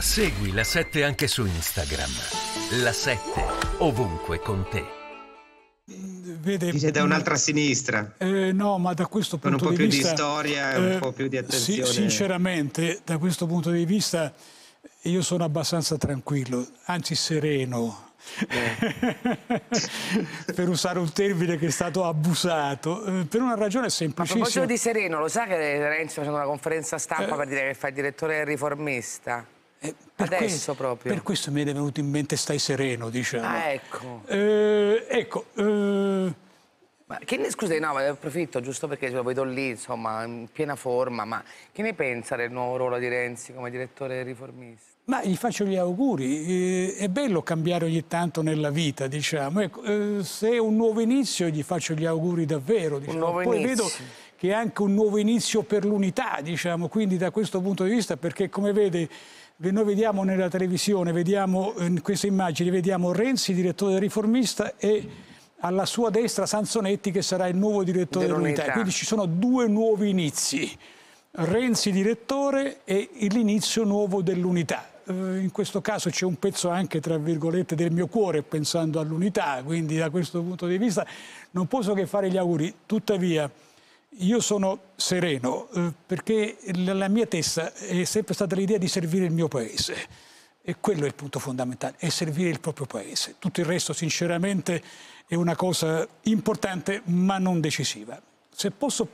Segui la 7 anche su Instagram. La 7 ovunque con te. Vede, Dice da mm, un'altra sinistra. Eh, no, ma da questo punto di vista... Con un po' più vista, di storia, eh, un po' più di attenzione. Sì, sinceramente, da questo punto di vista io sono abbastanza tranquillo, anzi sereno. Eh. per usare un termine che è stato abusato eh, per una ragione semplicissima ma proposito di Sereno lo sa che Renzo ha una conferenza stampa eh. per dire che fa il direttore riformista eh, per, Adesso que proprio. per questo mi è venuto in mente stai sereno, diciamo. Ah, ecco. Eh, ecco. Eh... Ma che ne, scusa, no, ne approfitto giusto perché lo cioè, vedo lì, insomma, in piena forma, ma che ne pensa del nuovo ruolo di Renzi come direttore riformista? Ma gli faccio gli auguri, eh, è bello cambiare ogni tanto nella vita, diciamo, ecco, eh, se è un nuovo inizio gli faccio gli auguri davvero, diciamo. un nuovo Poi inizio. vedo che è anche un nuovo inizio per l'unità, diciamo, quindi da questo punto di vista, perché come vede noi vediamo nella televisione, vediamo in queste immagini, vediamo Renzi, direttore del riformista e alla sua destra Sanzonetti che sarà il nuovo direttore dell'unità. Dell quindi ci sono due nuovi inizi, Renzi direttore e l'inizio nuovo dell'unità. Eh, in questo caso c'è un pezzo anche, tra virgolette, del mio cuore pensando all'unità, quindi da questo punto di vista non posso che fare gli auguri. Tuttavia io sono sereno eh, perché la mia testa è sempre stata l'idea di servire il mio paese e quello è il punto fondamentale, è servire il proprio paese. Tutto il resto sinceramente è una cosa importante ma non decisiva. Se posso